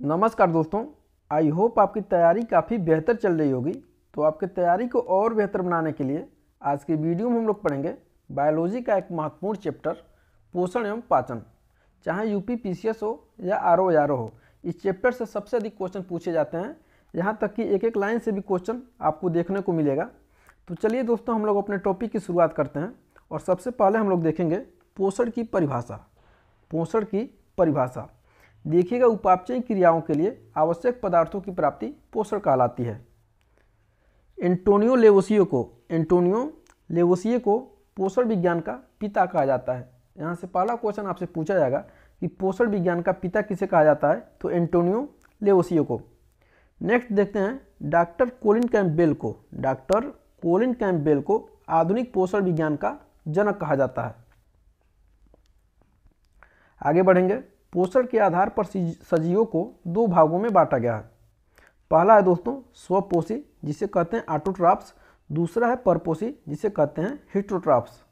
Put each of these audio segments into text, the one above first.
नमस्कार दोस्तों I hope आपकी तैयारी काफ़ी बेहतर चल रही होगी तो आपकी तैयारी को और बेहतर बनाने के लिए आज की वीडियो में हम लोग पढ़ेंगे बायोलॉजी का एक महत्वपूर्ण चैप्टर पोषण एवं पाचन चाहे U P P C S हो या आर ओ आर ओ हो इस चैप्टर से सबसे अधिक क्वेश्चन पूछे जाते हैं यहाँ तक कि एक एक लाइन से भी क्वेश्चन आपको देखने को मिलेगा तो चलिए दोस्तों हम लोग अपने टॉपिक की शुरुआत करते हैं और सबसे पहले हम लोग देखेंगे पोषण की परिभाषा पोषण की परिभाषा देखिएगा उपापचय क्रियाओं के लिए आवश्यक पदार्थों की प्राप्ति पोषण कहलाती है एंटोनियो लेवोसियो को एंटोनियो लेवोसियो को पोषण विज्ञान का पिता कहा जाता है यहाँ से पहला क्वेश्चन आपसे पूछा जाएगा कि पोषण विज्ञान का पिता किसे कहा जाता है तो एंटोनियो लेवोसियो को नेक्स्ट देखते हैं डॉक्टर कोलिन कैम्पबेल को डॉक्टर कोलिन कैम्पबेल को आधुनिक पोषण विज्ञान का जनक कहा जाता है आगे बढ़ेंगे पोषण के आधार पर सजीवों को दो भागों में बांटा गया है पहला है दोस्तों स्वपोषी जिसे कहते हैं आटोट्राप्स दूसरा है परपोषी जिसे कहते हैं हिट्रोट्राप्स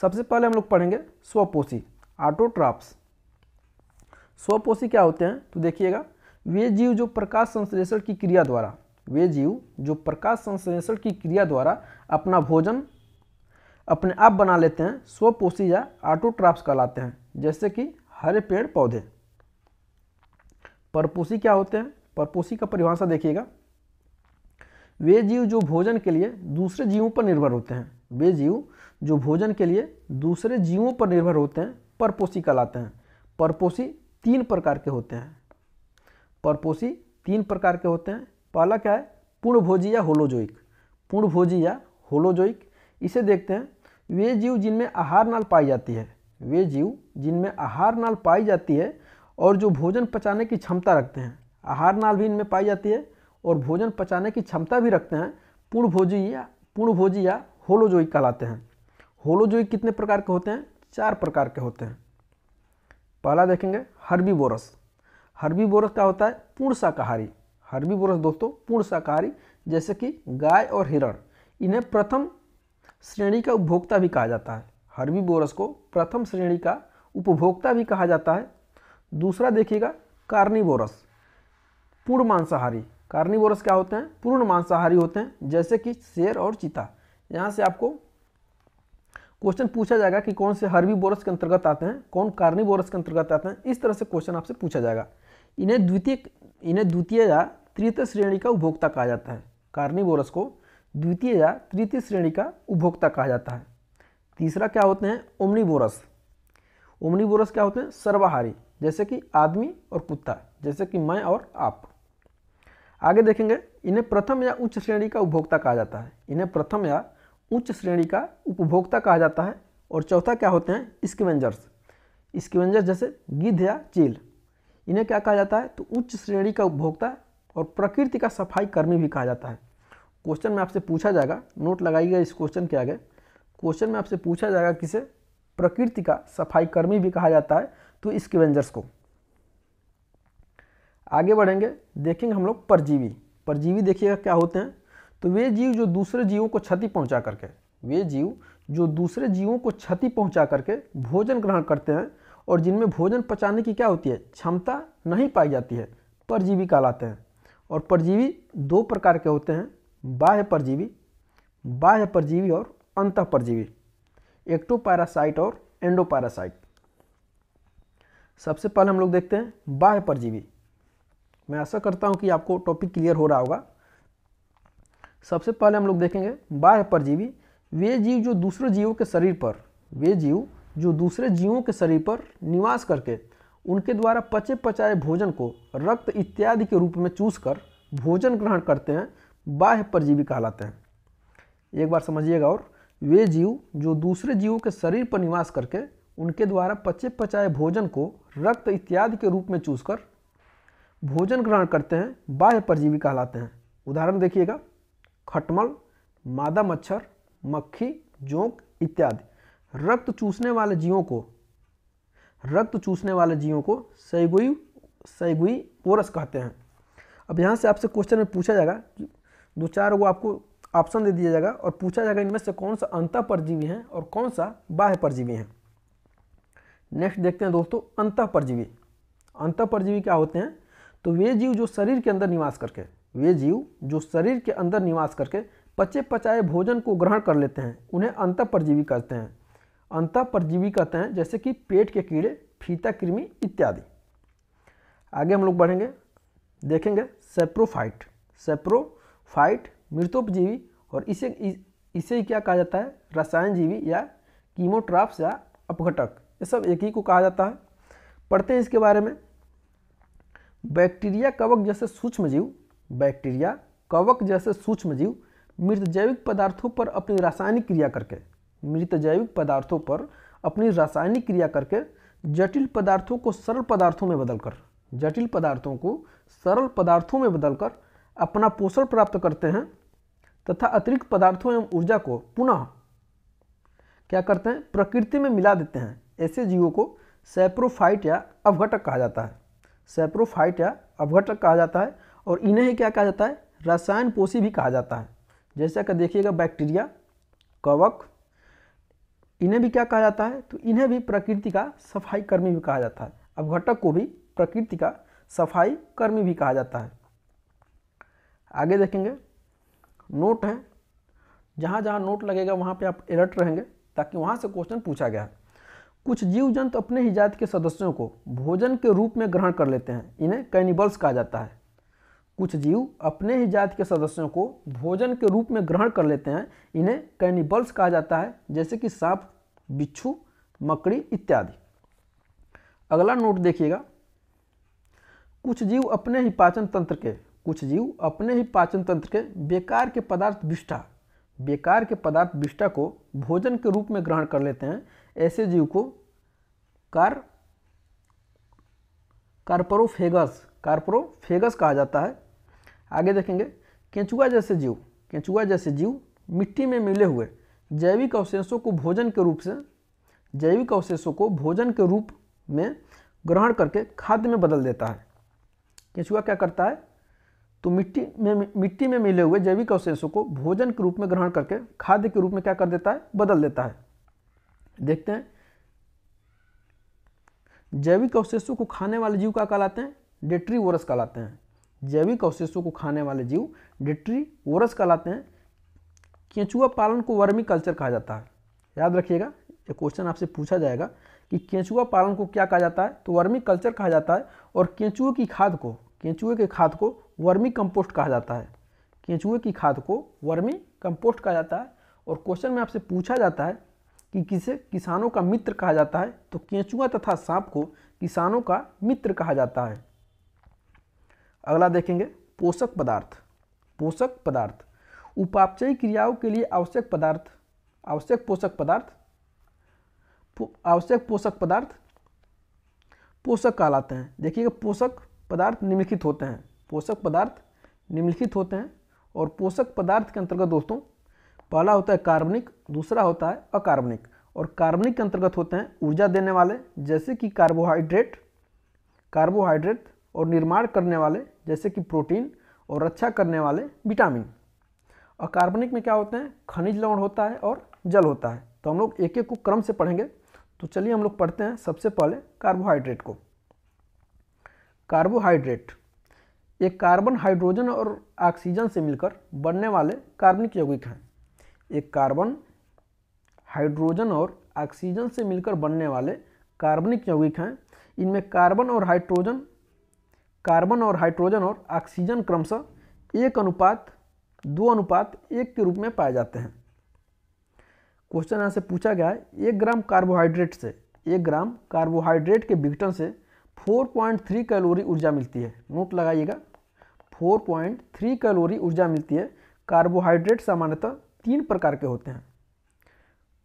सबसे पहले हम लोग पढ़ेंगे स्वपोषी आटोट्राप्स स्वपोषी क्या होते हैं तो देखिएगा वे जीव जो प्रकाश संश्लेषण की क्रिया द्वारा वे जीव जो प्रकाश संश्लेषण की क्रिया द्वारा अपना भोजन अपने आप बना लेते हैं स्वपोषी या आटोट्राप्स कहलाते हैं जैसे कि हरे पेड़ पौधे परपोषी क्या होते हैं परपोषी का परिभाषा देखिएगा वे जीव जो भोजन के लिए दूसरे जीवों पर निर्भर होते हैं वे जीव जो भोजन के लिए दूसरे जीवों पर निर्भर होते हैं परपोषी कहलाते हैं परपोषी तीन प्रकार के होते हैं परपोषी तीन प्रकार के होते हैं पहला क्या है पूर्णभोजी या होलोजोइक पूर्णभोजी या होलोजोइक इसे देखते हैं वे जीव जिनमें आहार नाल पाई जाती है वे जीव जिनमें आहार नाल पाई जाती है और जो भोजन पचाने की क्षमता रखते हैं आहार नाल भी इनमें पाई जाती है और भोजन पचाने की क्षमता भी रखते हैं पूर्ण भोजी या पूर्ण भोजी या होलोजोई कहलाते हैं होलोजोई कितने प्रकार के होते हैं चार प्रकार के होते हैं पहला देखेंगे हरबी बोरस हरबी बोरस क्या होता है पूर्ण शाकाहारी हरबी बोरस दोस्तों पूर्ण शाकाहारी जैसे कि गाय और हिरण इन्हें प्रथम श्रेणी का उपभोक्ता भी कहा जाता है बोरस को प्रथम श्रेणी का उपभोक्ता भी कहा जाता है दूसरा देखिएगा कार्निबोरस पूर्ण मांसाहारी कार्निबोरस क्या होते हैं पूर्ण मांसाहारी होते हैं जैसे कि शेर और चीता यहाँ से आपको क्वेश्चन पूछा जाएगा कि कौन से बोरस के अंतर्गत आते हैं कौन कार्निवोरस के अंतर्गत आते हैं इस तरह से क्वेश्चन आपसे पूछा जाएगा इन्हें द्वितीय इन्हें द्वितीय या तृतीय श्रेणी का उपभोक्ता कहा जाता है कार्निबोरस को द्वितीय या तृतीय श्रेणी का उपभोक्ता कहा जाता है तीसरा क्या होते हैं ओमनीबोरस ओमनीबोरस क्या होते हैं सर्वाहारी जैसे कि आदमी और कुत्ता जैसे कि मैं और आप आगे देखेंगे इन्हें प्रथम या उच्च श्रेणी का उपभोक्ता कहा जाता है इन्हें प्रथम या उच्च श्रेणी का उपभोक्ता कहा जाता है और चौथा क्या होते हैं स्क्वेंजर्स स्क्वेंजर्स जैसे गिद्ध या चील इन्हें क्या कहा जाता है तो उच्च श्रेणी का उपभोक्ता और प्रकृति का सफाई कर्मी भी कहा जाता है क्वेश्चन में आपसे पूछा जाएगा नोट लगाइएगा इस क्वेश्चन के आगे क्वेश्चन में आपसे पूछा जाएगा किसे प्रकृति का सफाई कर्मी भी कहा जाता है तो इसके व्यंजर्स को आगे बढ़ेंगे देखेंगे हम लोग परजीवी परजीवी देखिएगा क्या होते हैं तो वे जीव जो दूसरे जीवों को क्षति पहुंचा करके वे जीव जो दूसरे जीवों को क्षति पहुंचा करके भोजन ग्रहण करते हैं और जिनमें भोजन पचाने की क्या होती है क्षमता नहीं पाई जाती है परजीवी कहलाते हैं और परजीवी दो प्रकार के होते हैं बाह्य परजीवी बाह्य परजीवी और अंत परजीवी एक्टोपैरासाइट और एंडोपैरासाइट सबसे पहले हम लोग देखते हैं बाह्य परजीवी मैं आशा करता हूं कि आपको टॉपिक क्लियर हो रहा होगा सबसे पहले हम लोग देखेंगे बाह्य परजीवी वे जीव जो दूसरे जीवों के शरीर पर वे जीव जो दूसरे जीवों के शरीर पर निवास करके उनके द्वारा पचे पचाए भोजन को रक्त इत्यादि के रूप में चूस कर भोजन ग्रहण करते हैं बाह्य परजीवी कहलाते हैं एक बार समझिएगा और वे जीव जो दूसरे जीवों के शरीर पर निवास करके उनके द्वारा पचे पचाए भोजन को रक्त इत्यादि के रूप में चूसकर भोजन ग्रहण करते हैं बाह्य परजीवी कहलाते हैं उदाहरण देखिएगा खटमल मादा मच्छर मक्खी जोंक इत्यादि रक्त चूसने वाले जीवों को रक्त चूसने वाले जीवों को सैगुई सैगुई पोरस कहते हैं अब यहाँ से आपसे क्वेश्चन में पूछा जाएगा कि दो चार वो आपको ऑप्शन दे दिया जाएगा और पूछा जाएगा इनमें से कौन सा अंत परजीवी है और कौन सा बाह्य परजीवी है नेक्स्ट देखते हैं दोस्तों अंत परजीवी अंत परजीवी क्या होते हैं तो वे जीव जो शरीर के अंदर निवास करके वे जीव जो शरीर के अंदर निवास करके पचे पचाए भोजन को ग्रहण कर लेते हैं उन्हें अंत परजीवी कहते हैं अंत परजीवी कहते हैं जैसे कि पेट के कीड़े फीता कृमि इत्यादि आगे हम लोग बढ़ेंगे देखेंगे सेप्रोफाइट सेप्रोफाइट मृतोपजीवी और इसे इस, इसे क्या कहा जाता है रसायन जीवी या कीमोट्राप्स या अपघटक ये सब एक ही को कहा जाता है पढ़ते हैं इसके बारे में बैक्टीरिया कवक जैसे सूक्ष्म जीव बैक्टीरिया कवक जैसे सूक्ष्म जीव मृत जैविक पदार्थों पर अपनी रासायनिक क्रिया करके मृत जैविक पदार्थों पर अपनी रासायनिक क्रिया करके जटिल पदार्थों को सरल पदार्थों में बदलकर जटिल पदार्थों को सरल पदार्थों में बदलकर अपना पोषण प्राप्त करते हैं तथा अतिरिक्त पदार्थों एवं ऊर्जा को पुनः क्या करते हैं प्रकृति में मिला देते हैं ऐसे जीवों को सैप्रोफाइट या अवघटक कहा जाता है सैप्रोफाइट या अवघटक कहा जाता है और इन्हें ही क्या कहा जाता है रसायन पोषी भी कहा जाता है जैसे कि देखिएगा बैक्टीरिया कवक इन्हें भी क्या कहा जाता है तो इन्हें भी प्रकृति का सफाई कर्मी भी कहा जाता है अवघटक को भी प्रकृति का सफाई कर्मी भी कहा जाता है आगे देखेंगे नोट है जहाँ जहाँ नोट लगेगा वहाँ पे आप अलर्ट रहेंगे ताकि वहाँ से क्वेश्चन पूछा गया है कुछ जीव जंतु अपने ही जाति के सदस्यों को भोजन के रूप में ग्रहण कर लेते हैं इन्हें कैनिबल्स कहा जाता है कुछ जीव अपने ही जाति के सदस्यों को भोजन के रूप में ग्रहण कर लेते हैं इन्हें कैनिबल्स कहा जाता है जैसे कि सांप बिच्छू मकड़ी इत्यादि अगला नोट देखिएगा कुछ जीव अपने ही पाचन तंत्र के कुछ जीव अपने ही पाचन तंत्र के बेकार के पदार्थ विष्ठा बेकार के पदार्थ विष्ठा को भोजन के रूप में ग्रहण कर लेते हैं ऐसे जीव को कार कार्परोफेगस कार्परोफेगस कहा जाता है आगे देखेंगे केंचुआ जैसे जीव केंचुआ जैसे जीव मिट्टी में मिले हुए जैविक अवशेषों को भोजन के रूप से जैविक अवशेषों को भोजन के रूप में ग्रहण करके खाद्य में बदल देता है केंचुआ क्या करता है तो मिट्टी में मिट्टी में मिले हुए जैविक अवशेषों को भोजन के रूप में ग्रहण करके खाद्य के रूप में क्या कर देता है बदल देता है देखते हैं जैविक अवशेषों को खाने वाले जीव क्या कहलाते हैं डेट्री वोरस कहलाते हैं जैविक अवशेषों को खाने वाले जीव डेट्री वोरस कहलाते हैं केंचुआ पालन को वर्मी कल्चर कहा जाता है याद रखिएगा ये क्वेश्चन आपसे पूछा जाएगा कि केंचुआ पालन को क्या कहा जाता है तो वर्मी कल्चर कहा जाता है और केंचुए की खाद को केंचुए के खाद को वर्मी कंपोस्ट कहा जाता है केंचुए की खाद को वर्मी कंपोस्ट कहा जाता है और क्वेश्चन में आपसे पूछा जाता है कि किसे किसानों का मित्र कहा जाता है तो केंचुआ तथा सांप को किसानों का मित्र कहा जाता है अगला देखेंगे पोषक पदार्थ पोषक पदार्थ उपापचयी क्रियाओं के लिए आवश्यक पदार्थ आवश्यक पोषक पदार्थ आवश्यक पोषक पदार्थ पोषक कहलाते हैं देखिएगा पोषक पदार्थ निम्नलिखित होते हैं पोषक पदार्थ निम्नलिखित होते हैं और पोषक पदार्थ के अंतर्गत दोस्तों पहला होता है कार्बनिक दूसरा होता है अकार्बनिक और कार्बनिक के अंतर्गत होते हैं ऊर्जा देने वाले जैसे कि कार्बोहाइड्रेट कार्बोहाइड्रेट और निर्माण करने वाले जैसे कि प्रोटीन और रक्षा करने वाले विटामिन अकार्बनिक में क्या होते हैं खनिज लवण होता है और जल होता है तो हम लोग एक एक को क्रम से पढ़ेंगे तो चलिए हम लोग पढ़ते हैं सबसे पहले कार्बोहाइड्रेट को कार्बोहाइड्रेट ये कार्बन हाइड्रोजन और ऑक्सीजन से मिलकर बनने वाले कार्बनिक यौगिक हैं ये कार्बन हाइड्रोजन और ऑक्सीजन से मिलकर बनने वाले कार्बनिक यौगिक हैं इनमें कार्बन और हाइड्रोजन कार्बन और हाइड्रोजन और ऑक्सीजन क्रमशः एक अनुपात दो अनुपात एक के रूप में पाए जाते हैं क्वेश्चन यहाँ से पूछा गया है एक ग्राम कार्बोहाइड्रेट से एक ग्राम कार्बोहाइड्रेट के विघटन से 4.3 कैलोरी ऊर्जा मिलती है नोट लगाइएगा 4.3 कैलोरी ऊर्जा मिलती है कार्बोहाइड्रेट सामान्यतः तीन प्रकार के होते हैं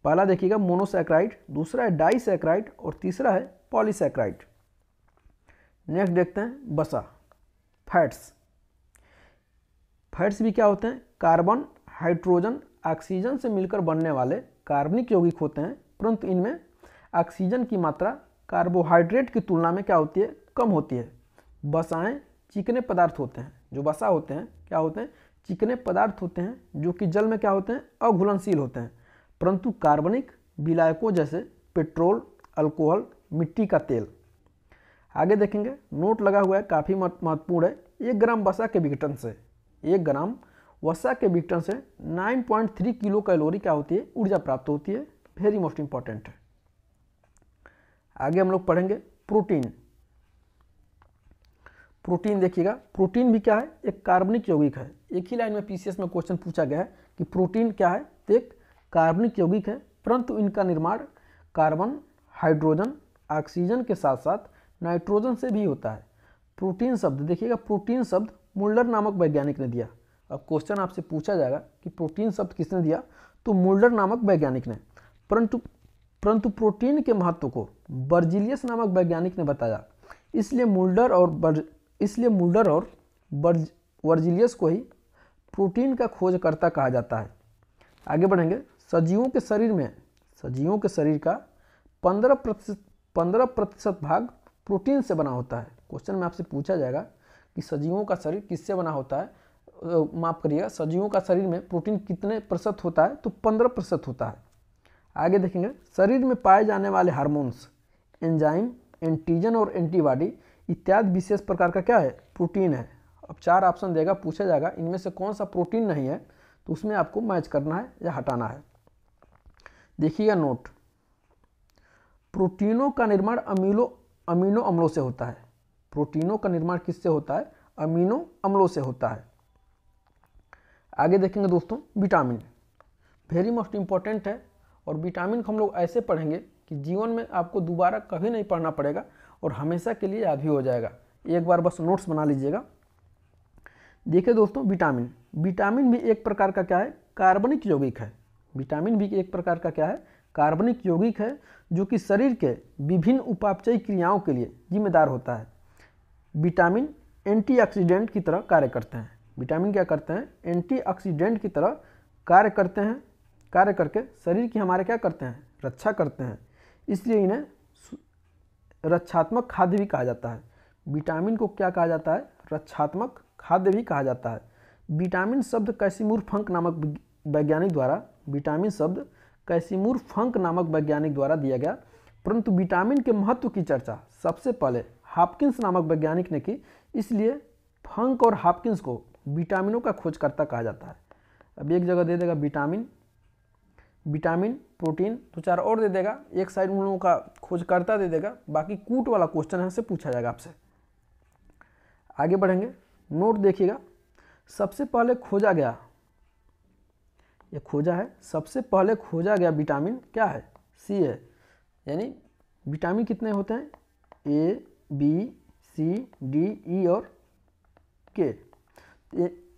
पहला देखिएगा मोनोसेक्राइड दूसरा है डाइसेक्राइड और तीसरा है पॉलीसेक्राइड नेक्स्ट देखते हैं बसा फैट्स फैट्स भी क्या होते हैं कार्बन हाइड्रोजन ऑक्सीजन से मिलकर बनने वाले कार्बनिक यौगिक होते हैं परंतु इनमें ऑक्सीजन की मात्रा कार्बोहाइड्रेट की तुलना में क्या होती है कम होती है बसाएँ चिकने पदार्थ होते हैं जो बसा होते हैं क्या होते हैं चिकने पदार्थ होते हैं जो कि जल में क्या होते हैं अघुलनशील होते हैं परंतु कार्बनिक विलायकों जैसे पेट्रोल अल्कोहल मिट्टी का तेल आगे देखेंगे नोट लगा हुआ है काफ़ी महत्वपूर्ण है एक ग्राम वसा के विघटन से एक ग्राम वसा के विघटन से 9.3 किलो कैलोरी क्या होती है ऊर्जा प्राप्त होती है वेरी मोस्ट इंपॉर्टेंट है आगे हम लोग पढ़ेंगे प्रोटीन प्रोटीन देखिएगा प्रोटीन भी क्या है एक कार्बनिक यौगिक है एक ही लाइन में पीसीएस में क्वेश्चन पूछा गया है कि प्रोटीन क्या है तो एक कार्बनिक यौगिक है परंतु इनका निर्माण कार्बन हाइड्रोजन ऑक्सीजन के साथ साथ नाइट्रोजन से भी होता है प्रोटीन शब्द देखिएगा प्रोटीन शब्द मुल्डर नामक वैज्ञानिक ने दिया अब क्वेश्चन आपसे पूछा जाएगा कि प्रोटीन शब्द किसने दिया तो मुल्डर नामक वैज्ञानिक ने परंतु परंतु प्रोटीन के महत्व को बर्जिलियस नामक वैज्ञानिक ने बताया इसलिए मुल्डर और बर्ज इसलिए मुल्डर और बर्ज वर्जिलियस को ही प्रोटीन का खोजकर्ता कहा जाता है आगे बढ़ेंगे सजीवों के शरीर में सजीवों के शरीर का पंद्रह प्रतिशत पंद्रह प्रतिशत भाग प्रोटीन से बना होता है क्वेश्चन में आपसे पूछा जाएगा कि सजीवों का शरीर किससे बना होता है माफ़ करिएगा सजीवों का शरीर में प्रोटीन कितने प्रतिशत होता है तो पंद्रह प्रतिशत होता है आगे देखेंगे शरीर में पाए जाने वाले हार्मोन्स एंजाइम एंटीजन और एंटीबॉडी इत्यादि विशेष प्रकार का क्या है प्रोटीन है अब चार ऑप्शन देगा पूछा जाएगा इनमें से कौन सा प्रोटीन नहीं है तो उसमें आपको मैच करना है या हटाना है देखिएगा नोट प्रोटीनों का निर्माण अमीनो अमीनो अम्लों से होता है प्रोटीनों का निर्माण किससे होता है अमीनो अम्लों से होता है आगे देखेंगे दोस्तों विटामिन वेरी मोस्ट इंपॉर्टेंट है और विटामिन को हम लोग ऐसे पढ़ेंगे कि जीवन में आपको दोबारा कभी नहीं पढ़ना पड़ेगा और हमेशा के लिए याद भी हो जाएगा एक बार बस नोट्स बना लीजिएगा देखिए दोस्तों विटामिन विटामिन भी एक प्रकार का क्या है कार्बनिक यौगिक है विटामिन भी एक प्रकार का क्या है कार्बनिक यौगिक है जो कि शरीर के विभिन्न उपापचय क्रियाओं के लिए जिम्मेदार होता है विटामिन एंटीऑक्सीडेंट की तरह कार्य करते हैं विटामिन क्या करते हैं एंटीऑक्सीडेंट की तरह कार्य करते हैं कार्य करके शरीर की हमारे क्या करते हैं रक्षा करते हैं इसलिए इन्हें रक्षात्मक खाद्य भी कहा जाता है विटामिन को क्या कहा जाता है रक्षात्मक खाद्य भी कहा जाता है विटामिन शब्द कैसीमूर फंक नामक वैज्ञानिक द्वारा विटामिन शब्द कैसीमूर फंक नामक वैज्ञानिक द्वारा दिया गया परंतु विटामिन के महत्व की चर्चा सबसे पहले हापकिंस नामक वैज्ञानिक ने की इसलिए फंक और हापकिंस को विटामिनों का खोजकर्ता कहा जाता है अब एक जगह दे देगा विटामिन विटामिन प्रोटीन दो चार और दे देगा एक साइड उन लोगों का खोज करता दे देगा बाकी कूट वाला क्वेश्चन यहाँ से पूछा जाएगा आपसे आगे बढ़ेंगे नोट देखिएगा सबसे पहले खोजा गया ये खोजा है सबसे पहले खोजा गया विटामिन क्या है सी है यानी विटामिन कितने होते हैं A B C D E और के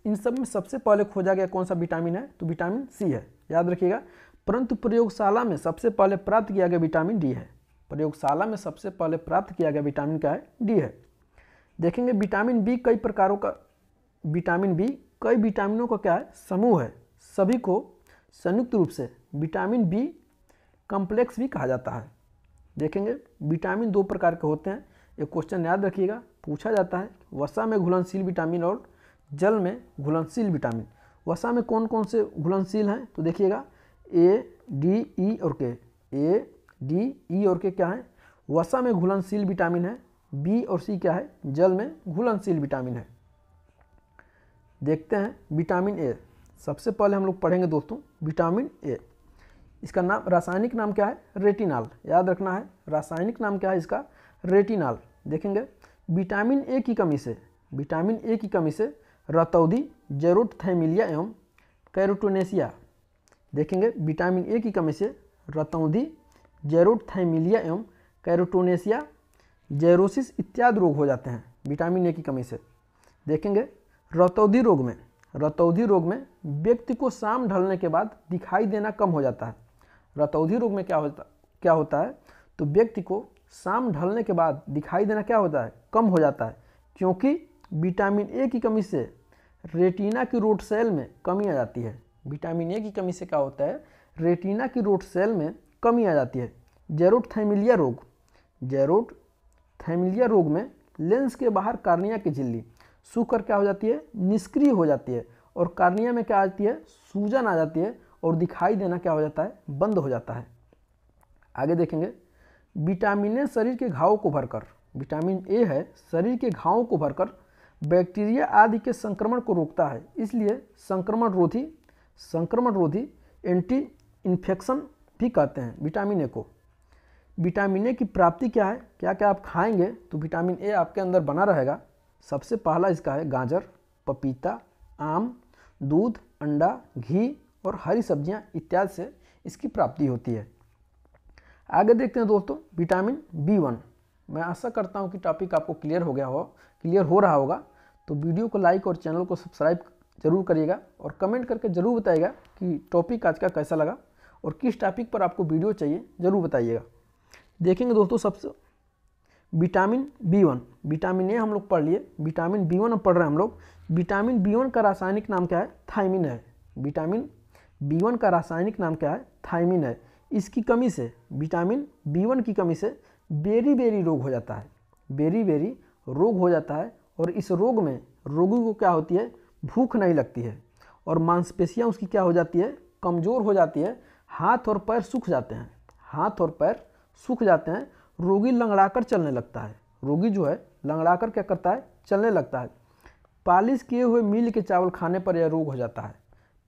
इन सब में सबसे पहले खोजा गया कौन सा विटामिन है तो विटामिन सी है याद रखिएगा परंतु प्रयोगशाला में सबसे पहले प्राप्त किया गया विटामिन डी है प्रयोगशाला में सबसे पहले प्राप्त किया गया विटामिन क्या है डी है देखेंगे विटामिन बी कई प्रकारों का विटामिन बी कई विटामिनों का क्या है समूह है सभी को संयुक्त रूप से विटामिन बी कॉम्प्लेक्स भी कहा जाता है देखेंगे विटामिन दो प्रकार के होते हैं ये क्वेश्चन याद रखिएगा पूछा जाता है वसा में घुलनशील विटामिन और जल में घुलनशील विटामिन वसा में कौन कौन से घुलनशील हैं तो देखिएगा ए डी ई और के ए डी ई और के क्या है वसा में घुलनशील विटामिन है बी और सी क्या है जल में घुलनशील विटामिन है देखते हैं विटामिन ए सबसे पहले हम लोग पढ़ेंगे दोस्तों विटामिन ए इसका नाम रासायनिक नाम क्या है रेटिनॉल याद रखना है रासायनिक नाम क्या है इसका रेटिनॉल देखेंगे विटामिन ए की कमी से विटामिन ए की कमी से रतौदी जेरोथैमिलिया एवं कैरोटोनेसिया देखेंगे विटामिन ए की कमी से रतौंधी जेरोथैमिलिया एवं कैरोटोनेसिया जेरोसिस इत्यादि रोग हो जाते हैं विटामिन ए की कमी से देखेंगे रतौधी रोग में रतौधी रोग में व्यक्ति को शाम ढलने के बाद दिखाई देना कम हो जाता है रतौधी रोग में क्या होता क्या होता है तो व्यक्ति को शाम ढलने के बाद दिखाई देना क्या होता है कम हो जाता है क्योंकि विटामिन ए की कमी से रेटिना की रोट सेल में कमी आ जाती है विटामिन ए की कमी से क्या होता है रेटिना की रोट सेल में कमी आ जाती है जेरोट थैमिलिया रोग जेरोट थैमिलिया रोग में लेंस के बाहर कार्निया की झिल्ली सूखकर क्या हो जाती है निष्क्रिय हो जाती है और कार्निया में क्या आ जाती है सूजन आ जाती है और दिखाई देना क्या हो जाता है बंद हो जाता है आगे देखेंगे विटामिन ए शरीर के घावों को भरकर विटामिन ए है शरीर के घावों को भरकर बैक्टीरिया आदि के संक्रमण को रोकता है इसलिए संक्रमण रोधी संक्रमण रोधी एंटी इन्फेक्शन भी कहते हैं विटामिन ए को विटामिन ए की प्राप्ति क्या है क्या क्या आप खाएंगे तो विटामिन ए आपके अंदर बना रहेगा सबसे पहला इसका है गाजर पपीता आम दूध अंडा घी और हरी सब्जियां इत्यादि से इसकी प्राप्ति होती है आगे देखते हैं दोस्तों विटामिन बी वन मैं आशा करता हूँ कि टॉपिक आपको क्लियर हो गया हो क्लियर हो रहा होगा तो वीडियो को लाइक और चैनल को सब्सक्राइब ज़रूर करिएगा और कमेंट करके ज़रूर बताइएगा कि टॉपिक आज का कैसा लगा और किस टॉपिक पर आपको वीडियो चाहिए ज़रूर बताइएगा देखेंगे दोस्तों सबसे vitamin B one vitamin A हम लोग पढ़ लिए विटामिन बी वन हम पढ़ रहे हैं हम लोग विटामिन बी वन का रासायनिक नाम क्या है थाइमिन है विटामिन बी वन का रासायनिक नाम क्या है थाइमिन है इसकी कमी से विटामिन बी वन की कमी से बेरी बेरी रोग हो जाता है बेरी बेरी रोग हो जाता है और इस रोग में रोगी को क्या होती है भूख नहीं लगती है और मांसपेशियाँ उसकी क्या हो जाती है कमज़ोर हो जाती है हाथ और पैर सूख जाते हैं हाथ और पैर सूख जाते हैं रोगी लंगड़ाकर चलने लगता है रोगी जो है लंगड़ाकर क्या करता है चलने लगता है पालिश किए हुए मील के चावल खाने पर यह रोग हो जाता है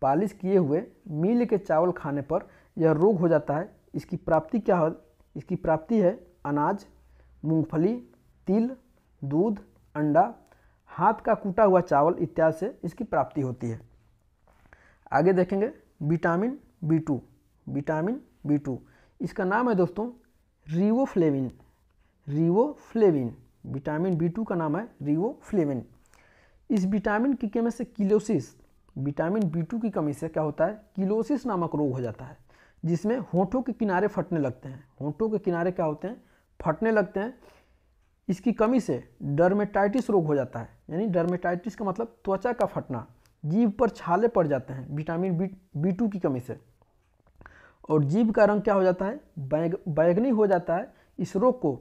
पालिश किए हुए मील के चावल खाने पर यह रोग हो जाता है इसकी प्राप्ति क्या हो इसकी प्राप्ति है अनाज मूंगफली तिल दूध अंडा हाथ का कूटा हुआ चावल इत्यादि से इसकी प्राप्ति होती है आगे देखेंगे vitamin B two vitamin B two इसका नाम है दोस्तों riboflavin riboflavin vitamin B two का नाम है रिवोफ्लेविन इस विटामिन की कमी से किलोसिस विटामिन बी टू की कमी से क्या होता है किलोसिस नामक रोग हो जाता है जिसमें होठों के किनारे फटने लगते हैं होठों के किनारे क्या होते हैं फटने लगते हैं इसकी कमी से डर्मेटाइटिस रोग हो जाता है यानी डर्मेटाइटिस का मतलब त्वचा का फटना जीव पर छाले पड़ जाते हैं विटामिन बी बी टू की कमी से और जीव का रंग क्या हो जाता है बैग बैगनी हो जाता है इस रोग को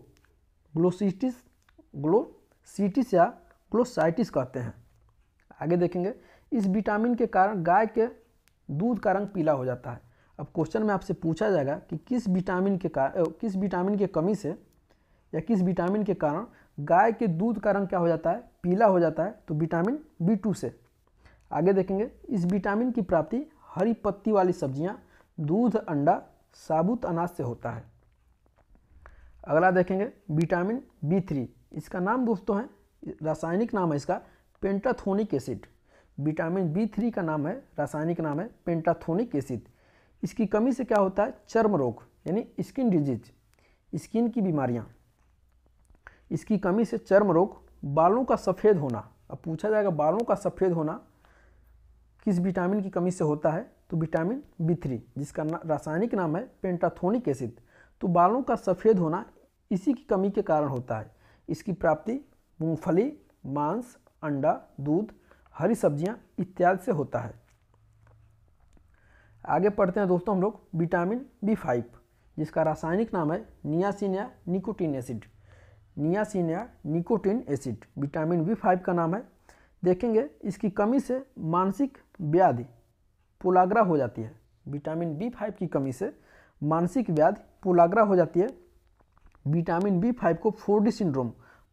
ग्लोसिटिस ग्लोसिटिस या ग्लोसाइटिस कहते हैं आगे देखेंगे इस विटामिन के कारण गाय के दूध का रंग पीला हो जाता है अब क्वेश्चन में आपसे पूछा जाएगा कि किस विटामिन के कारण किस विटामिन की कमी से या किस विटामिन के कारण गाय के दूध का रंग क्या हो जाता है पीला हो जाता है तो विटामिन बी टू से आगे देखेंगे इस विटामिन की प्राप्ति हरी पत्ती वाली सब्जियां दूध अंडा साबुत अनाज से होता है अगला देखेंगे विटामिन बी थ्री इसका नाम दोस्तों है रासायनिक नाम है इसका pantothenic acid vitamin B three का नाम है रासायनिक नाम है पेंटाथोनिक एसिड इसकी कमी से क्या होता है चर्म रोग यानी स्किन डिजीज स्किन की बीमारियाँ इसकी कमी से चर्म रोग बालों का सफ़ेद होना अब पूछा जाएगा बालों का सफ़ेद होना किस विटामिन की कमी से होता है तो विटामिन बी थ्री जिसका ना, रासायनिक नाम है पेंटाथोनिक एसिड तो बालों का सफ़ेद होना इसी की कमी के कारण होता है इसकी प्राप्ति मूंगफली मांस अंडा दूध हरी सब्जियां इत्यादि से होता है आगे पढ़ते हैं दोस्तों हम लोग विटामिन बी फाइव जिसका रासायनिक नाम है नियासिनिया निकोटीन एसिड नियासिन या nicotine acid vitamin B five का नाम है देखेंगे इसकी कमी से मानसिक व्याधि पुलाग्रा हो जाती है विटामिन बी फाइव की कमी से मानसिक व्याधि पुलाग्रा हो जाती है विटामिन बी फाइव को डी सिंड्रोम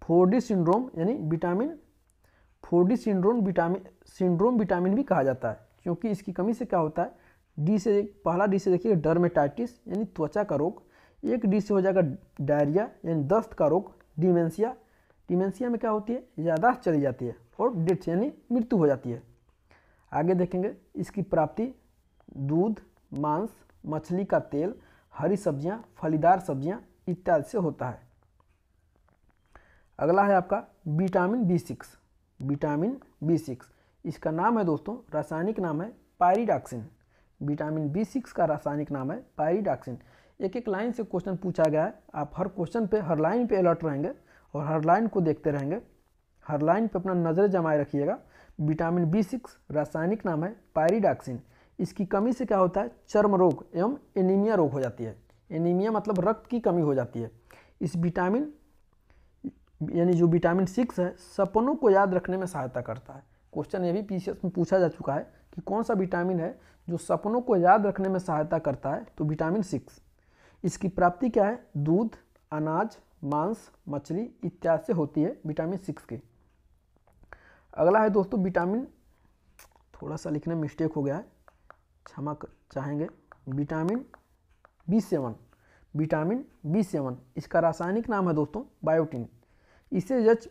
फोर्डी सिंड्रोम यानी vitamin four D syndrome vitamin syndrome vitamin भी कहा जाता है क्योंकि इसकी कमी से क्या होता है डी से पहला डी से देखिए डर्मेटाइटिस यानी त्वचा का रोग एक डी से हो जाएगा डायरिया यानी दस्त का रोग डिमेंसिया डिमेंसिया में क्या होती है यादाश्त चली जाती है और डेथ यानी मृत्यु हो जाती है आगे देखेंगे इसकी प्राप्ति दूध मांस मछली का तेल हरी सब्जियां फलीदार सब्जियां इत्यादि से होता है अगला है आपका vitamin B six vitamin B six इसका नाम है दोस्तों रासायनिक नाम है पायरीडाक्सिन विटामिन बी सिक्स का रासायनिक नाम है पायरीडाक्सिन एक एक लाइन से क्वेश्चन पूछा गया है आप हर क्वेश्चन पे हर लाइन पे अलर्ट रहेंगे और हर लाइन को देखते रहेंगे हर लाइन पे अपना नज़र जमाए रखिएगा विटामिन बी सिक्स रासायनिक नाम है पायरीडाक्सिन इसकी कमी से क्या होता है चर्म रोग एवं एनीमिया रोग हो जाती है एनीमिया मतलब रक्त की कमी हो जाती है इस विटामिन यानी जो विटामिन सिक्स है सपनों को याद रखने में सहायता करता है क्वेश्चन ये भी पी में पूछा जा चुका है कि कौन सा विटामिन है जो सपनों को याद रखने में सहायता करता है तो विटामिन सिक्स इसकी प्राप्ति क्या है दूध अनाज मांस मछली इत्यादि से होती है विटामिन सिक्स के अगला है दोस्तों विटामिन थोड़ा सा लिखने में मिस्टेक हो गया है क्षमा चाहेंगे vitamin B seven vitamin B seven इसका रासायनिक नाम है दोस्तों बायोटिन इसे यच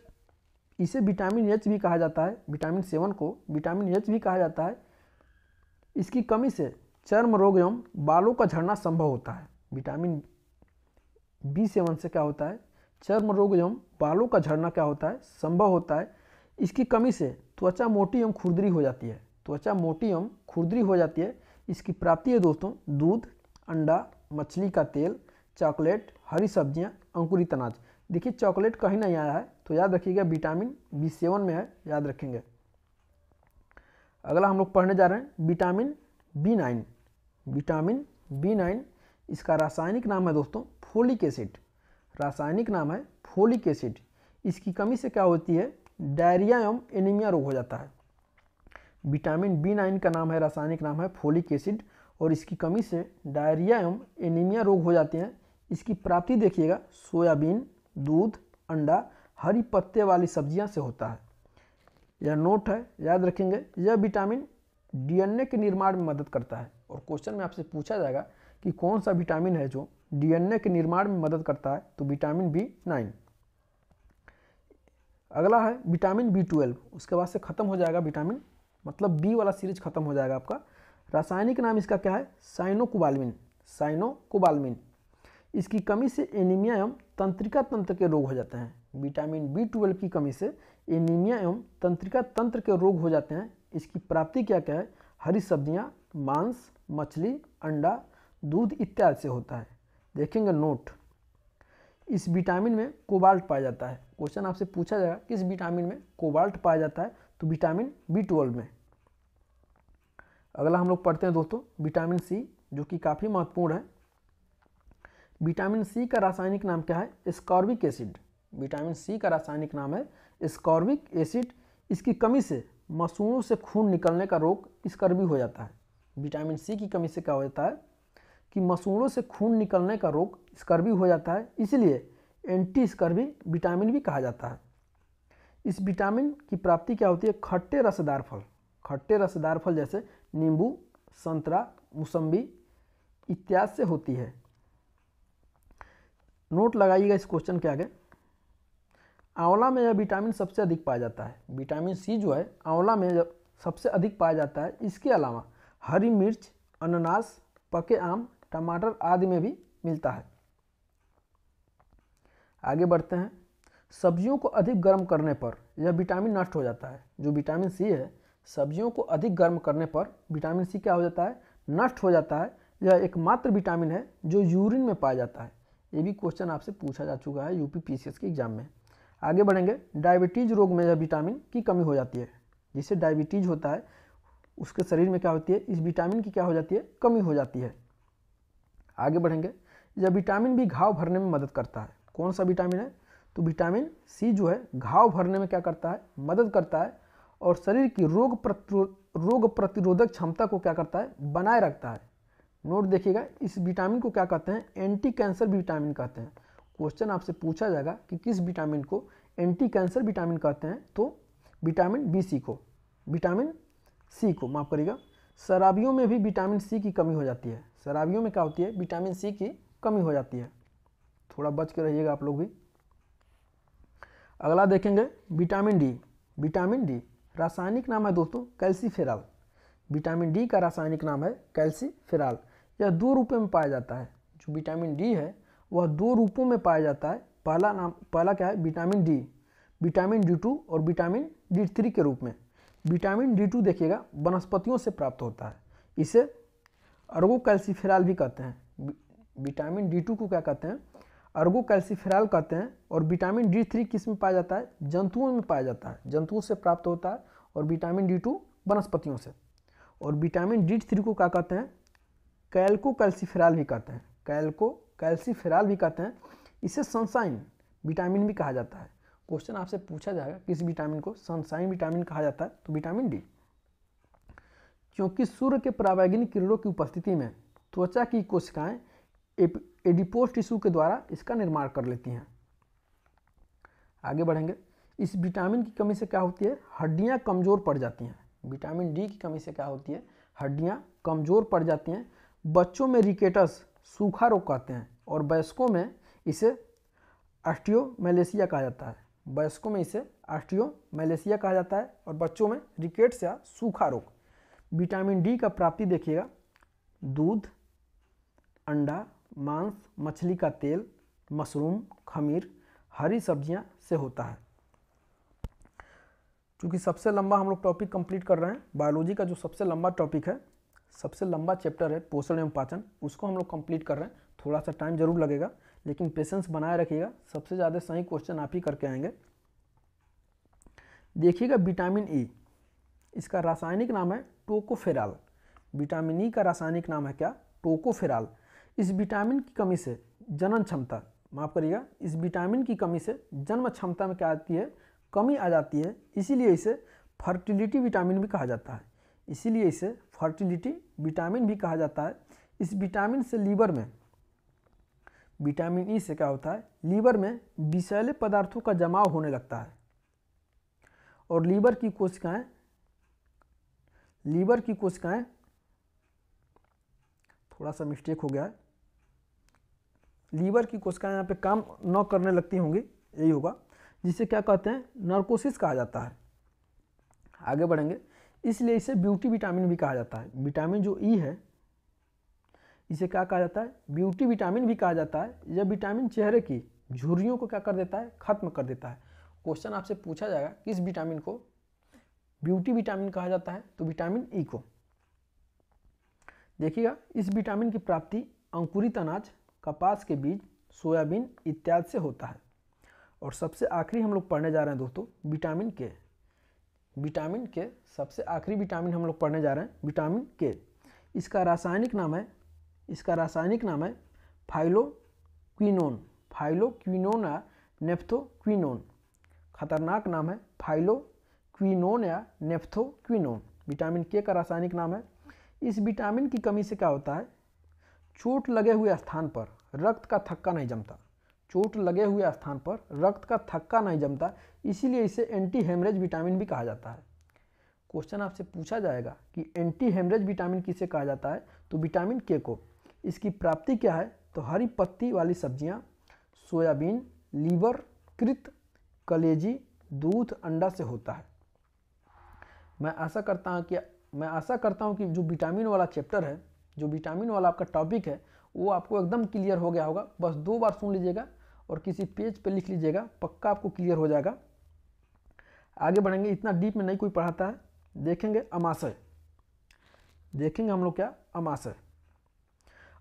इसे विटामिन एच भी कहा जाता है विटामिन सेवन को विटामिन एच भी कहा जाता है इसकी कमी से चर्म रोग एवं बालों का झड़ना संभव होता है विटामिन बी सेवन से क्या होता है चर्म रोग एवं बालों का झड़ना क्या होता है संभव होता है इसकी कमी से त्वचा मोटी एवं खुरदरी हो जाती है त्वचा मोटी एवं खुरदरी हो जाती है इसकी प्राप्ति है दोस्तों दूध अंडा मछली का तेल चॉकलेट हरी सब्जियां अंकुरित अनाज देखिए चॉकलेट कहीं नहीं आया है तो याद रखिएगा विटामिन बी सेवन में है याद रखेंगे अगला हम लोग पढ़ने जा रहे हैं vitamin B nine vitamin B nine इसका रासायनिक नाम है दोस्तों फोलिक एसिड रासायनिक नाम है फोलिक एसिड इसकी कमी से क्या होती है डायरिया एवं एनीमिया रोग हो जाता है विटामिन बी नाइन का नाम है रासायनिक नाम है फोलिक एसिड और इसकी कमी से डायरिया एवं एनीमिया रोग हो जाते हैं इसकी प्राप्ति देखिएगा सोयाबीन दूध अंडा हरी पत्ते वाली सब्जियां से होता है यह नोट है याद रखेंगे यह विटामिन डीएनए के निर्माण में मदद करता है और क्वेश्चन में आपसे पूछा जाएगा कि कौन सा विटामिन है जो डीएनए के निर्माण में मदद करता है तो विटामिन बी नाइन अगला है विटामिन बी ट्वेल्व उसके बाद से ख़त्म हो जाएगा विटामिन मतलब बी वाला सीरीज खत्म हो जाएगा आपका रासायनिक नाम इसका क्या है साइनो साइनोकोबालमिन इसकी कमी से एनीमिया एवं तंत्रिका तंत्र के रोग हो जाते हैं विटामिन बी ट्वेल्व की कमी से एनीमिया एवं तंत्रिका तंत्र के रोग हो जाते हैं इसकी प्राप्ति क्या क्या है हरी सब्जियाँ मांस मछली अंडा दूध इत्यादि से होता है देखेंगे नोट इस विटामिन में कोबाल्ट पाया जाता है क्वेश्चन आपसे पूछा जाएगा किस विटामिन में कोबाल्ट पाया जाता है तो विटामिन बी ट्वेल्व में अगला हम लोग पढ़ते हैं दोस्तों विटामिन सी जो कि काफ़ी महत्वपूर्ण है विटामिन सी का रासायनिक नाम क्या है स्कॉर्बिक एसिड विटामिन सी का रासायनिक नाम है स्कॉर्बिक एसिड इसकी कमी से मसूड़ों से खून निकलने का रोग स्कर्बी हो जाता है विटामिन सी की कमी से क्या हो जाता है कि मसूड़ों से खून निकलने का रोग स्कर्वी हो जाता है इसलिए एंटी स्कर्वी विटामिन भी कहा जाता है इस विटामिन की प्राप्ति क्या होती है खट्टे रसदार फल खट्टे रसदार फल जैसे नींबू संतरा मौसम्बी इत्यादि से होती है नोट लगाइएगा इस क्वेश्चन के आगे आंवला में यह विटामिन सबसे अधिक पाया जाता है विटामिन सी जो है आंवला में सबसे अधिक पाया जाता है इसके अलावा हरी मिर्च अनानास पके आम टमाटर आदि में भी मिलता है आगे बढ़ते हैं सब्जियों को अधिक गर्म करने पर यह विटामिन नष्ट हो जाता है जो विटामिन सी है सब्जियों को अधिक गर्म करने पर विटामिन सी क्या हो जाता है नष्ट हो जाता है यह एकमात्र विटामिन है जो यूरिन में पाया जाता है ये भी क्वेश्चन आपसे पूछा जा चुका है यूपी पी के एग्जाम में आगे बढ़ेंगे डायबिटीज़ रोग में यह विटामिन की कमी हो जाती है जिससे डायबिटीज होता है उसके शरीर में क्या होती है इस विटामिन की क्या हो जाती है कमी हो जाती है आगे बढ़ेंगे या विटामिन बी घाव भरने में मदद करता है कौन सा विटामिन है तो विटामिन सी जो है घाव भरने में क्या करता है मदद करता है और शरीर की रोग प्रतिरो रोग प्रतिरोधक क्षमता को क्या करता है बनाए रखता है नोट देखिएगा इस विटामिन को क्या कहते हैं एंटी कैंसर विटामिन कहते हैं क्वेश्चन आपसे पूछा जाएगा कि किस विटामिन को एंटी कैंसर विटामिन कहते हैं तो विटामिन बी सी को विटामिन सी को माफ करिएगा शराबियों में भी विटामिन सी की कमी हो जाती है शराबियों में क्या होती है विटामिन सी की कमी हो जाती है थोड़ा बच के रहिएगा आप लोग भी अगला देखेंगे विटामिन डी विटामिन डी रासायनिक नाम है दोस्तों कैल्सीफेराल विटामिन डी का रासायनिक नाम है कैल्सीफेराल यह दो रूपों में पाया जाता है जो विटामिन डी है वह दो रूपों में पाया जाता है पहला नाम पहला क्या है vitamin D vitamin D two और विटामिन डी थ्री के रूप में विटामिन डी टू देखिएगा वनस्पतियों से प्राप्त होता है इसे अर्गो कैल्सीफेराल भी कहते हैं विटामिन डी टू को क्या कहते हैं अर्गो कैल्सीफेराल कहते हैं और विटामिन डी थ्री किस में पाया जाता है जंतुओं में पाया जाता है जंतुओं से प्राप्त होता है और विटामिन डी टू वनस्पतियों से और विटामिन डी थ्री को क्या कहते हैं कैल्को कैल्सीफेराल भी कहते हैं कैल्को कैल्सीफेराल भी कहते हैं इसे सनसाइन विटामिन भी कहा जाता है क्वेश्चन आपसे पूछा जाएगा किस विटामिन को सनसाइन विटामिन कहा जाता है तो विटामिन डी क्योंकि सूर्य के प्रावैगिन किरणों की उपस्थिति में त्वचा की कोशिकाएं एडिपोस टिश्यू के द्वारा इसका निर्माण कर लेती हैं आगे बढ़ेंगे इस विटामिन की कमी से क्या होती है हड्डियाँ कमज़ोर पड़ जाती हैं विटामिन डी की कमी से क्या होती है हड्डियाँ कमज़ोर पड़ जाती हैं बच्चों में रिकेटस सूखा रोग कहते हैं और वयस्कों में इसे अस्टियोमेलेसिया कहा जाता है वयस्कों में इसे आस्टियो मलेशिया कहा जाता है और बच्चों में रिकेट्स या सूखा रोग विटामिन डी का प्राप्ति देखिएगा दूध अंडा मांस मछली का तेल मशरूम खमीर हरी सब्जियां से होता है क्योंकि सबसे लंबा हम लोग टॉपिक कंप्लीट कर रहे हैं बायोलॉजी का जो सबसे लंबा टॉपिक है सबसे लंबा चैप्टर है पोषण एवं पाचन उसको हम लोग कंप्लीट कर रहे हैं थोड़ा सा टाइम ज़रूर लगेगा लेकिन पेशेंस बनाए रखिएगा सबसे ज़्यादा सही क्वेश्चन आप ही करके आएंगे देखिएगा विटामिन ई e। इसका रासायनिक नाम है टोकोफेराल विटामिन ई का रासायनिक नाम है क्या टोकोफेराल इस विटामिन की कमी से जनन क्षमता माफ़ करिएगा इस विटामिन की कमी से जन्म क्षमता में क्या आती है कमी आ जाती है इसीलिए इसे फर्टिलिटी विटामिन भी कहा जाता है इसीलिए इसे फर्टिलिटी विटामिन भी कहा जाता है इस विटामिन से लीवर में विटामिन ई e से क्या होता है लीवर में विषैले पदार्थों का जमाव होने लगता है और लीवर की कोशिकाएं लीवर की कोशिकाएं थोड़ा सा मिस्टेक हो गया है लीवर की कोशिकाएं यहाँ पे काम न करने लगती होंगी यही होगा जिसे क्या कहते हैं नर्कोसिस कहा जाता है आगे बढ़ेंगे इसलिए इसे ब्यूटी विटामिन भी कहा जाता है विटामिन जो ई e है इसे क्या कहा जाता है ब्यूटी विटामिन भी कहा जाता है यह विटामिन चेहरे की झुर्रियों को क्या कर देता है खत्म कर देता है क्वेश्चन आपसे पूछा जाएगा किस विटामिन को ब्यूटी विटामिन कहा जाता है तो विटामिन ई e को देखिएगा इस विटामिन की प्राप्ति अंकुरित अनाज कपास के बीज सोयाबीन इत्यादि से होता है और सबसे आखिरी हम लोग पढ़ने जा रहे हैं दोस्तों विटामिन के विटामिन के सबसे आखिरी विटामिन हम लोग पढ़ने जा रहे हैं विटामिन के इसका रासायनिक नाम है इसका रासायनिक नाम है फाइलोक्विनोन फाइलोक्विनोन या नेफ्थोक्विनोन खतरनाक नाम है फाइलोक्विनोन या नेफ्थोक्विनोन विटामिन के का रासायनिक नाम है इस विटामिन की कमी से क्या होता है चोट लगे हुए स्थान पर रक्त का थक्का नहीं जमता चोट लगे हुए स्थान पर रक्त का थक्का नहीं जमता इसीलिए इसे एंटी हेमरेज विटामिन भी कहा जाता है क्वेश्चन आपसे पूछा जाएगा कि एंटी हेमरेज विटामिन किसे कहा जाता है तो विटामिन के को इसकी प्राप्ति क्या है तो हरी पत्ती वाली सब्जियाँ सोयाबीन लीवर कृत कलेजी दूध अंडा से होता है मैं आशा करता हूँ कि मैं आशा करता हूँ कि जो विटामिन वाला चैप्टर है जो विटामिन वाला आपका टॉपिक है वो आपको एकदम क्लियर हो गया होगा बस दो बार सुन लीजिएगा और किसी पेज पे लिख लीजिएगा पक्का आपको क्लियर हो जाएगा आगे बढ़ेंगे इतना डीप में नहीं कोई पढ़ाता है देखेंगे अमाशय देखेंगे हम लोग क्या अमाशय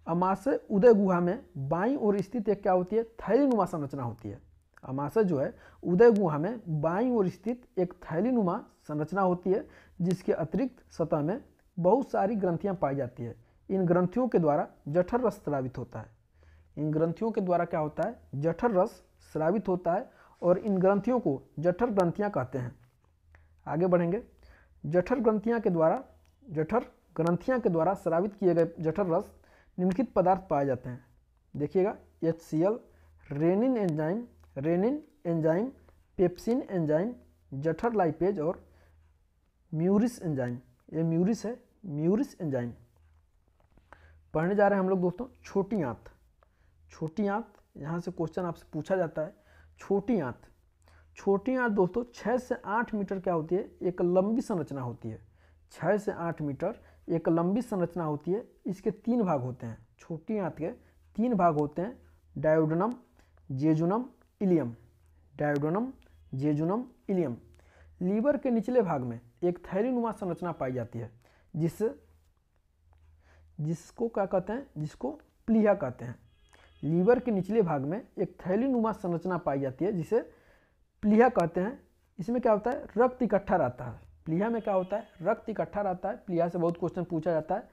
अमाशय उदय गुहा में बाई और स्थित एक क्या होती है थैलीनुमा संरचना होती है अमाशय जो है उदय गुहा में बाई और स्थित एक थैलीनुमा संरचना होती है जिसके अतिरिक्त सतह में बहुत सारी ग्रंथियाँ पाई जाती है इन ग्रंथियों के द्वारा जठर रस स्रावित होता है इन ग्रंथियों के द्वारा क्या होता है जठर रस स्रावित होता है और इन ग्रंथियों को जठर ग्रंथियाँ कहते हैं आगे बढ़ेंगे जठर ग्रंथियाँ के द्वारा जठर ग्रंथियाँ के द्वारा स्रावित किए गए जठर रस निम्नलिखित पदार्थ पाए जाते हैं देखिएगा H C L rennin enzyme rennin enzyme pepsin enzyme जठर लाइपेज और म्यूरिस एंजाइम ये म्यूरिस है म्यूरिस एंजाइम पढ़ने जा रहे हैं हम लोग दोस्तों छोटी आंत छोटी आंत यहाँ से क्वेश्चन आपसे पूछा जाता है छोटी आंत छोटी आंत दोस्तों छः से आठ मीटर क्या होती है एक लंबी संरचना होती है छः से आठ मीटर एक लंबी संरचना होती है इसके तीन भाग होते हैं छोटी आंत के तीन भाग होते हैं duodenum jejunum ileum duodenum jejunum ileum liver के निचले भाग में एक थैलीनुमा संरचना पाई जाती है जिस जिसको क्या कहते हैं जिसको प्लीहा कहते हैं लीवर के निचले भाग में एक थैलीनुमा संरचना पाई जाती है जिसे प्लीहा कहते हैं इसमें क्या होता है रक्त इकट्ठा रहता है प्लीहा में क्या होता है रक्त इकट्ठा रहता है प्लीहा से बहुत क्वेश्चन पूछा जाता है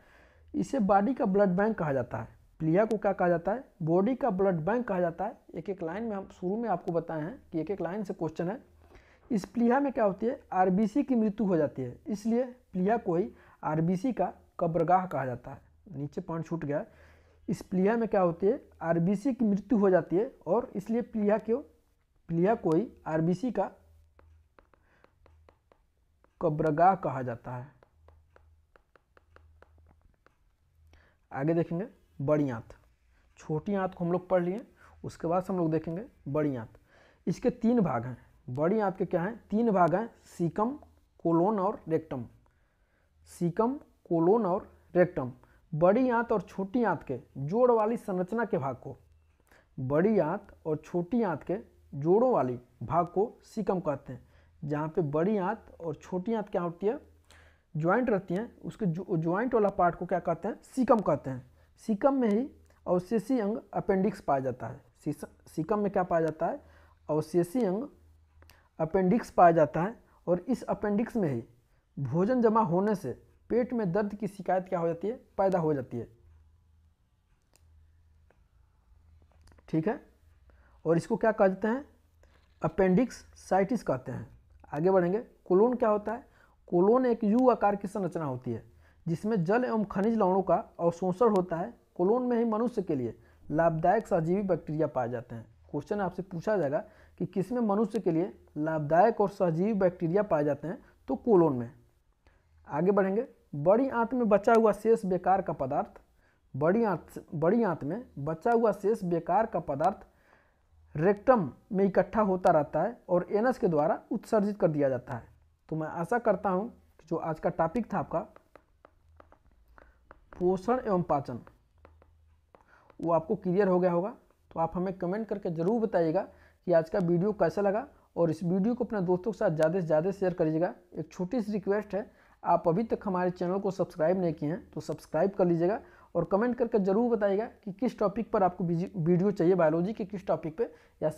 इसे बॉडी का ब्लड बैंक कहा जाता है प्लीहा को क्या कहा जाता है बॉडी का ब्लड बैंक कहा जाता है एक एक लाइन में हम शुरू में आपको बताए हैं कि एक एक लाइन से क्वेश्चन है इस प्लीहा में क्या होती है आर की मृत्यु हो जाती है इसलिए प्लीहा को ही आर का कब्रगाह कहा जाता है नीचे पॉइंट छूट गया इस प्लीहा में क्या होती है आर की मृत्यु हो जाती है और इसलिए प्लीहा क्यों प्लीहा को ही आर का कब्रगाह कहा जाता है आगे देखेंगे बड़ी आंत छोटी आंत को हम लोग पढ़ लिए उसके बाद हम लोग देखेंगे बड़ी आंत इसके तीन भाग हैं बड़ी आंत के क्या हैं तीन भाग हैं सीकम कोलोन और रेक्टम सीकम कोलोन और रेक्टम बड़ी आंत और छोटी आंत के जोड़ वाली संरचना के भाग को बड़ी आंत और छोटी आंत के जोड़ों वाली भाग को सीकम कहते हैं जहाँ पे बड़ी आँत और छोटी आँत क्या होती है ज्वाइंट रहती हैं उसके ज्वाइंट वाला पार्ट को क्या कहते हैं सीकम कहते हैं सीकम में ही अवशेषी अंग अपेंडिक्स पाया जाता है सीकम में क्या पाया जाता है अवशेषी अंग अपेंडिक्स पाया जाता है और इस अपेंडिक्स में ही भोजन जमा होने से पेट में दर्द की शिकायत क्या हो जाती है पैदा हो जाती है ठीक है और इसको क्या कहते हैं अपेंडिक्स साइटिस कहते हैं आगे बढ़ेंगे कोलोन क्या होता है कोलोन एक यू आकार की संरचना होती है जिसमें जल एवं खनिज लवणों का अवशोषण होता है कोलोन में ही मनुष्य के लिए लाभदायक सहजीवी बैक्टीरिया पाए जाते हैं क्वेश्चन आपसे पूछा जाएगा कि किसमें मनुष्य के लिए लाभदायक और सहजीवी बैक्टीरिया पाए जाते हैं तो कोलोन में आगे बढ़ेंगे बड़ी आंत में बचा हुआ शेष बेकार का पदार्थ बड़ी आंत बड़ी आंत में बचा हुआ शेष बेकार का पदार्थ रेक्टम में इकट्ठा होता रहता है और एनस के द्वारा उत्सर्जित कर दिया जाता है तो मैं आशा करता हूँ कि जो आज का टॉपिक था आपका पोषण एवं पाचन वो आपको क्लियर हो गया होगा तो आप हमें कमेंट करके ज़रूर बताइएगा कि आज का वीडियो कैसा लगा और इस वीडियो को अपने दोस्तों के साथ ज़्यादा से ज़्यादा शेयर करिएगा एक छोटी सी रिक्वेस्ट है आप अभी तक हमारे चैनल को सब्सक्राइब नहीं किए हैं तो सब्सक्राइब कर लीजिएगा और कमेंट करके ज़रूर बताइएगा कि किस टॉपिक पर आपको वीडियो चाहिए बायोलॉजी के किस टॉपिक पे या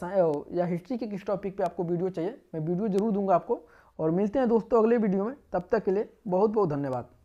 या हिस्ट्री के किस टॉपिक पे आपको वीडियो चाहिए मैं वीडियो ज़रूर दूंगा आपको और मिलते हैं दोस्तों अगले वीडियो में तब तक के लिए बहुत बहुत धन्यवाद